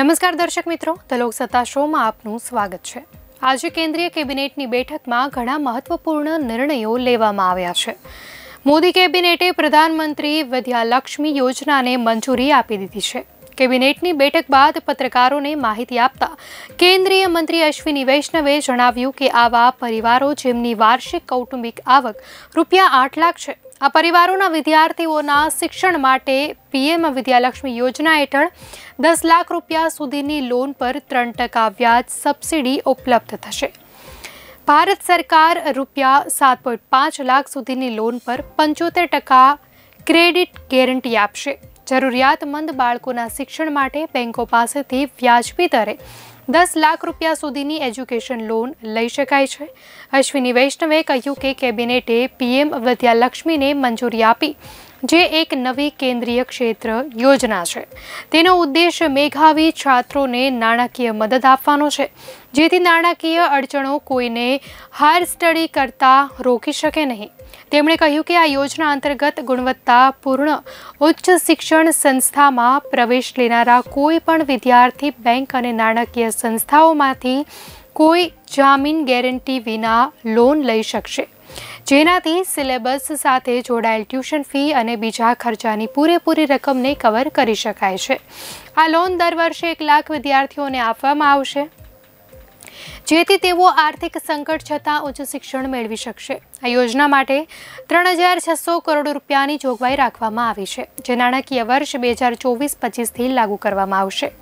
નમસ્કાર દર્શક મિત્રો ધ લોકસત્તા શોમાં આપનું સ્વાગત છે આજે કેન્દ્રીય કેબિનેટની બેઠકમાં ઘણા મહત્વપૂર્ણ નિર્ણયો લેવામાં આવ્યા છે મોદી કેબિનેટે પ્રધાનમંત્રી વિદ્યાલક્ષ્મી યોજનાને મંજૂરી આપી દીધી છે केबिनेट की बैठक बाद पत्रकारों ने माहिती आपता केंद्रीय मंत्री अश्विनी वैष्णव ने जनावियो कि આવા પરિવારો જેમની વાર્ષિક કૌટુંબિક આવક ₹8 લાખ છે આ પરિવારોના વિદ્યાર્થીઓના શિક્ષણ માટે पीएम विद्यालक्ष्मी યોજના હેઠળ ₹10 લાખ સુધીની લોન પર 3% વ્યાજ સબસિડી ઉપલબ્ધ થશે ભારત સરકાર ₹7.5 લાખ સુધીની લોન પર 75% ક્રેડિટ ગેરંટી આપશે જરૂરિયાતમંદ બાળકોના શિક્ષણ માટે બેંકો પાસેથી વ્યાજબી દરે દસ લાખ રૂપિયા સુધીની એજ્યુકેશન લોન લઈ શકાય છે અશ્વિની વૈષ્ણવે કહ્યું કે કેબિનેટે પીએમ વિદ્યાલક્ષ્મીને મંજૂરી આપી જે એક નવી કેન્દ્રીય ક્ષેત્ર યોજના છે તેનો ઉદ્દેશ મેઘાવી ছাত্রদেরને નાણાકીય મદદ આપવાનો છે જેથી નાણાકીય અડચણો કોઈને હાઈ સ્ટડી કરતા રોકી શકે નહીં તેમણે કહ્યું કે આ યોજના અંતર્ગત ગુણવત્તાપૂર્ણ ઉચ્ચ શિક્ષણ સંસ્થામાં પ્રવેશ લેનાર કોઈ પણ વિદ્યાર્થી બેંક અને નાણાકીય સંસ્થાઓમાંથી કોઈ જામીન ગેરંટી વિના લોન લઈ શકશે જેનાથી સિલેબસ સાથે જોડાયેલ ટ્યુશન ફી અને બીજો ખર્ચાની પૂરેપૂરી રકમ ને કવર કરી શકાય છે આ લોન દર વર્ષે 1 લાખ વિદ્યાર્થીઓને આપવામાં આવશે જેથી તેઓ આર્થિક સંકટ છતાં ઉચ્ચ શિક્ષણ મેળવી શકે આ યોજના માટે 3600 કરોડ રૂપિયાની જોગવાઈ રાખવામાં આવી છે જે નાણાકીય વર્ષ 2024-25 થી લાગુ કરવામાં આવશે